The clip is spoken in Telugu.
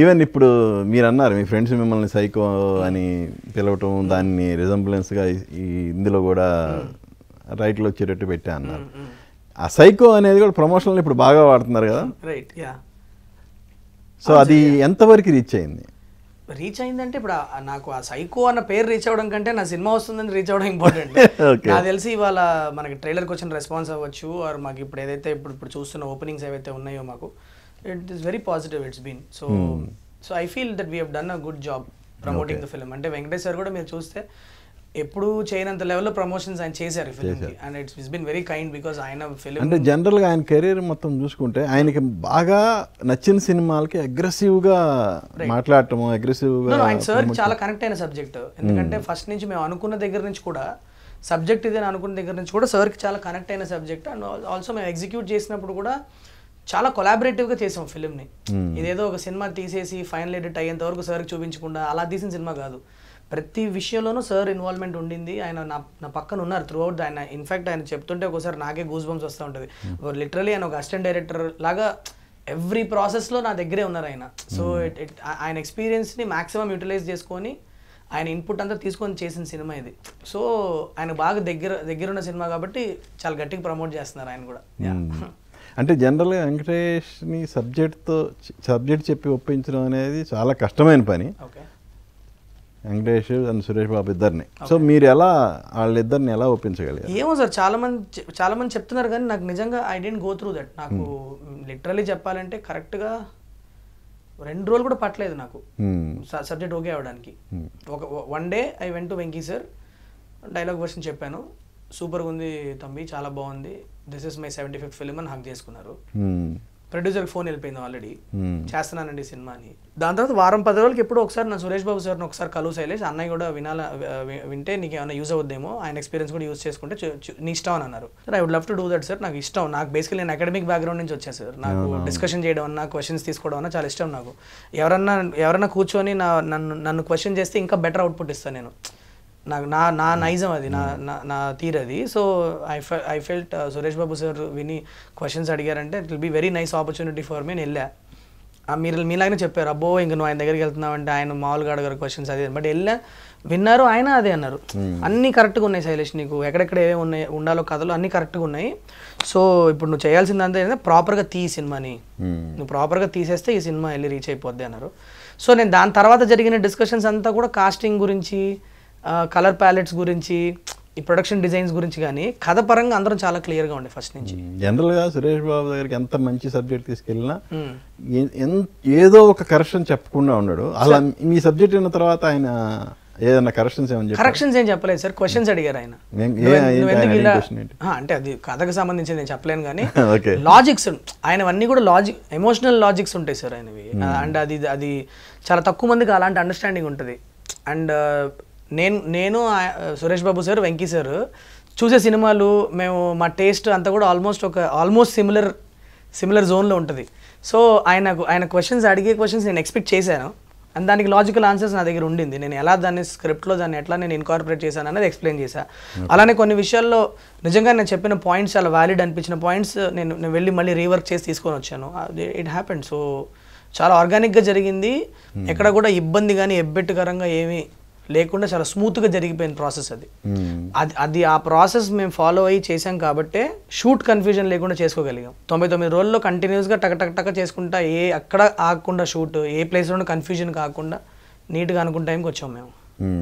ఈవెన్ ఇప్పుడు మీరు అన్నారు మీ ఫ్రెండ్స్ మిమ్మల్ని సైకో అని పిలవటం దాన్ని రిజంబులెన్స్గా ఇందులో కూడా రైట్లో hmm. వచ్చేటట్టు పెట్టా అన్నారు hmm, hmm. ఆ సైకో అనేది కూడా ప్రమోషన్లు ఇప్పుడు బాగా వాడుతున్నారు కదా రైట్ యా సో అది ఎంతవరకు రీచ్ అయింది రీచ్ అయిందంటే ఇప్పుడు నాకు ఆ సైకో అన్న పేరు రీచ్ అవ్వడం కంటే నా సినిమా వస్తుందని రీచ్ అవ్వడం ఇంపార్టెంట్ నాకు తెలిసి ఇవాళ మనకి ట్రైలర్కి వచ్చిన రెస్పాన్స్ అవ్వచ్చు ఆర్ మాకు ఇప్పుడు ఏదైతే ఇప్పుడు ఇప్పుడు చూస్తున్న ఓపెనింగ్స్ ఏవైతే ఉన్నాయో మాకు it is very positive it's been so so I feel that we have done a good job promoting the film అంటే వెంకటేష్ సార్ కూడా మీరు చూస్తే ఎప్పుడు చేయనంత లో ప్రమోషన్స్ ఆయన చేశారు film and it's is been very kind because ఆయన ఫిల్మ్ అంటే జనరల్గా ఆయన కెరీర్ మొత్తం చూసుకుంటే ఆయనకి బాగా నచ్చిన సినిమాలకి గా మాట్లాడటం గా ఆయన సార్ చాలా కనెక్ట్ అయిన సబ్జెక్ట్ ఎందుకంటే ఫస్ట్ hmm. నుంచి మేము అనుకున్న దగ్గర నుంచి కూడా సబ్జెక్ట్ ఇదే అనుకున్న దగ్గర నుంచి కూడా సార్కి చాలా కనెక్ట్ అయిన సబ్జెక్ట్ అండ్ ఆల్సో మేము ఎగ్జిక్యూట్ చేసినప్పుడు కూడా చాలా కొలాబరేటివ్గా చేసాం ఫిల్మ్ని ఇదేదో ఒక సినిమా తీసేసి ఫైనల్ ఎడిట్ అయ్యేంత వరకు సార్కి చూపించకుండా అలా తీసిన సినిమా కాదు ప్రతి విషయంలోనూ సార్ ఇన్వాల్వ్మెంట్ ఉండింది ఆయన నా నా పక్కన ఉన్నారు త్రూ అవుట్ ఆయన ఇన్ఫాక్ట్ ఆయన చెప్తుంటే ఒకసారి నాకే గూస్ బంప్స్ వస్తూ ఉంటుంది లిటరలీ ఆయన ఒక అసిస్టెంట్ డైరెక్టర్ లాగా ఎవ్రీ ప్రాసెస్లో నా దగ్గరే ఉన్నారు ఆయన సో ఆయన ఎక్స్పీరియన్స్ని మాక్సిమం యూటిలైజ్ చేసుకొని ఆయన ఇన్పుట్ అంతా తీసుకొని చేసిన సినిమా ఇది సో ఆయన బాగా దగ్గర దగ్గరున్న సినిమా కాబట్టి చాలా గట్టిగా ప్రమోట్ చేస్తున్నారు ఆయన కూడా అంటే జనరల్గా వెంకటేష్ని సబ్జెక్ట్తో సబ్జెక్ట్ చెప్పి ఒప్పించడం అనేది చాలా కష్టమైన పని వెంకటేష్ అండ్ సురేష్ బాబు ఇద్దరిని సో మీరు ఎలా వాళ్ళిద్దరిని ఎలా ఒప్పించగలిగారు ఏమో సార్ చాలా మంది చాలా మంది చెప్తున్నారు కానీ నాకు నిజంగా I didn't go through that నాకు లిటరలీ చెప్పాలంటే కరెక్ట్గా రెండు రోజులు కూడా పట్టలేదు నాకు సబ్జెక్ట్ ఓకే అవ్వడానికి ఒక one day I went to Venky sir dialogue version చెప్పాను సూపర్గా ఉంది తమ్మి చాలా బాగుంది this is my seventy fifth film అని హక్ చేసుకున్నారు ప్రొడ్యూసర్ hmm. ఫోన్ వెళ్ళిపోయింది ఆల్రెడీ hmm. చేస్తున్నానండి సినిమాని దాని తర్వాత వారం పది రోజులకి ఎప్పుడు ఒకసారి నా సురేష్ బాబు సార్ని ఒకసారి కలువు శైలేష్ అన్నయ్య కూడా వినాల వింటే నీకు ఏమైనా యూజ్ అవుద్దేమో ఆయన ఎక్స్పీరియన్స్ కూడా యూజ్ చేసుకుంటే నీ ఇష్టం అని అన్నారు sir I would love to do that sir నాకు ఇష్టం నాకు బేసికల్ నేను అకాడమిక్ బ్యాక్గ్రౌండ్ నుంచి వచ్చాను సార్ నాకు డిస్కషన్ చేయడం అన్న క్వశ్చన్స్ తీసుకోవడం అన్న చాలా ఇష్టం నాకు ఎవరన్నా ఎవరన్నా కూర్చొని నా నన్ను నన్ను క్వశ్చన్ చేస్తే ఇంకా బెటర్ అవుట్పుట్ ఇస్తాను నేను నాకు నా నా hmm. నైజం అది నా hmm. నా తీర్ అది so I I felt Suresh Babu sir విని క్వశ్చన్స్ అడిగారంటే it will be very nice opportunity for me వెళ్ళా మీరు మీలాగనే చెప్పారు అబ్బో ఇంక నువ్వు ఆయన దగ్గరికి వెళ్తున్నావంటే ఆయన మామూలుగా అడగారు క్వశ్చన్స్ అదే బట్ వెళ్ళా విన్నారు ఆయన అదే అన్నారు hmm. అన్ని కరెక్ట్గా ఉన్నాయి శైలేష్ నీకు ఎక్కడెక్కడ ఏమేమి ఉన్నాయి ఉండాలో కథలు అన్నీ కరెక్ట్గా ఉన్నాయి సో ఇప్పుడు నువ్వు చేయాల్సిందంతా ఏంటంటే ప్రాపర్గా తీ సినిమాని నువ్వు ప్రాపర్గా తీసేస్తే ఈ సినిమా వెళ్ళి రీచ్ అయిపోద్ది అన్నారు సో నేను దాని తర్వాత జరిగిన డిస్కషన్స్ అంతా కూడా కాస్టింగ్ గురించి కలర్ ప్యాలెట్స్ గురించి ఈ ప్రొడక్షన్ డిజైన్స్ గురించి కానీ కథ పరంగా అందరం చాలా క్లియర్గా ఉండే ఫస్ట్ నుంచి జనరల్గా సురేష్ బాబు దగ్గరికి ఎంత మంచి సబ్జెక్ట్ తీసుకెళ్ళినా ఏదో ఒక కరెక్షన్ చెప్పకుండా ఉన్నాడు అలా మీ సబ్జెక్ట్ అయిన తర్వాత ఆయన ఏదైనా కరెక్షన్స్ ఏమని కరెక్షన్స్ ఏం చెప్పలేదు సార్ క్వశ్చన్స్ అడిగారు ఆయన అంటే అది కథకు సంబంధించి నేను చెప్పలేను కానీ లాజిక్స్ ఆయనవన్నీ కూడా లాజిక్ ఎమోషనల్ లాజిక్స్ ఉంటాయి సార్ ఆయనవి అండ్ అది అది చాలా తక్కువ మందికి అలాంటి అండర్స్టాండింగ్ ఉంటుంది అండ్ నేను నేను సురేష్ బాబు సార్ వెంకీ సార్ చూసే సినిమాలు మేము మా టేస్ట్ అంతా కూడా ఆల్మోస్ట్ ఒక ఆల్మోస్ట్ సిమిలర్ సిమిలర్ జోన్లో ఉంటుంది సో ఆయన ఆయన క్వశ్చన్స్ అడిగే క్వశ్చన్స్ నేను ఎక్స్పెక్ట్ చేశాను అండ్ దానికి లాజికల్ ఆన్సర్స్ నా దగ్గర ఉండింది నేను ఎలా దాన్ని స్క్రిప్ట్లో దాన్ని ఎట్లా నేను ఇన్కార్పొరేట్ చేశాను అనేది ఎక్స్ప్లెయిన్ చేశాను అలానే కొన్ని విషయాల్లో నిజంగా నేను చెప్పిన పాయింట్స్ చాలా వ్యాలిడ్ అనిపించిన పాయింట్స్ నేను నేను వెళ్ళి మళ్ళీ రీవర్క్ చేసి తీసుకొని వచ్చాను ఇట్ హ్యాపెండ్ సో చాలా ఆర్గానిక్గా జరిగింది hmm. ఎక్కడ కూడా ఇబ్బంది కానీ ఎబ్బెట్టుకరంగా ఏమీ లేకుండా చాలా స్మూత్గా జరిగిపోయిన ప్రాసెస్ అది hmm. అది అది ఆ ప్రాసెస్ మేము ఫాలో అయ్యి చేసాం కాబట్టి షూట్ కన్ఫ్యూజన్ లేకుండా చేసుకోగలిగాం తొంభై తొమ్మిది రోజుల్లో కంటిన్యూస్గా టక టక టక చేసుకుంటా ఏ అక్కడ ఆగకుండా షూట్ ఏ ప్లేస్లోనూ కన్ఫ్యూజన్ కాకుండా నీట్గా అనుకుంటాయి టైంకి వచ్చాం మేము